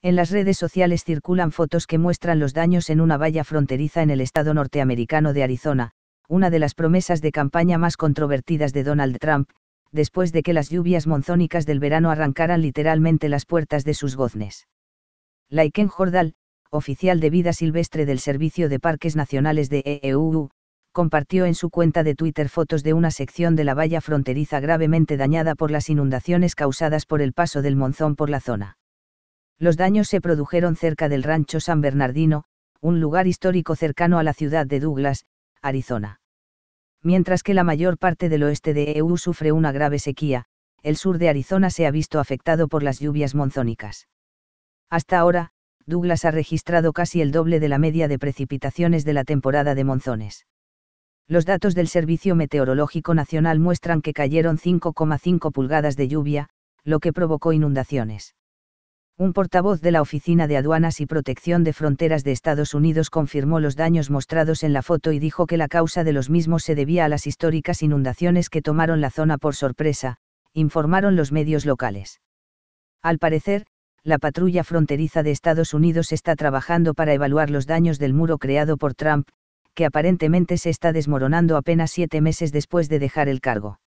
En las redes sociales circulan fotos que muestran los daños en una valla fronteriza en el estado norteamericano de Arizona, una de las promesas de campaña más controvertidas de Donald Trump, después de que las lluvias monzónicas del verano arrancaran literalmente las puertas de sus goznes. Laiken Jordal, oficial de vida silvestre del Servicio de Parques Nacionales de EEUU, compartió en su cuenta de Twitter fotos de una sección de la valla fronteriza gravemente dañada por las inundaciones causadas por el paso del monzón por la zona. Los daños se produjeron cerca del rancho San Bernardino, un lugar histórico cercano a la ciudad de Douglas, Arizona. Mientras que la mayor parte del oeste de EU sufre una grave sequía, el sur de Arizona se ha visto afectado por las lluvias monzónicas. Hasta ahora, Douglas ha registrado casi el doble de la media de precipitaciones de la temporada de monzones. Los datos del Servicio Meteorológico Nacional muestran que cayeron 5,5 pulgadas de lluvia, lo que provocó inundaciones un portavoz de la Oficina de Aduanas y Protección de Fronteras de Estados Unidos confirmó los daños mostrados en la foto y dijo que la causa de los mismos se debía a las históricas inundaciones que tomaron la zona por sorpresa, informaron los medios locales. Al parecer, la patrulla fronteriza de Estados Unidos está trabajando para evaluar los daños del muro creado por Trump, que aparentemente se está desmoronando apenas siete meses después de dejar el cargo.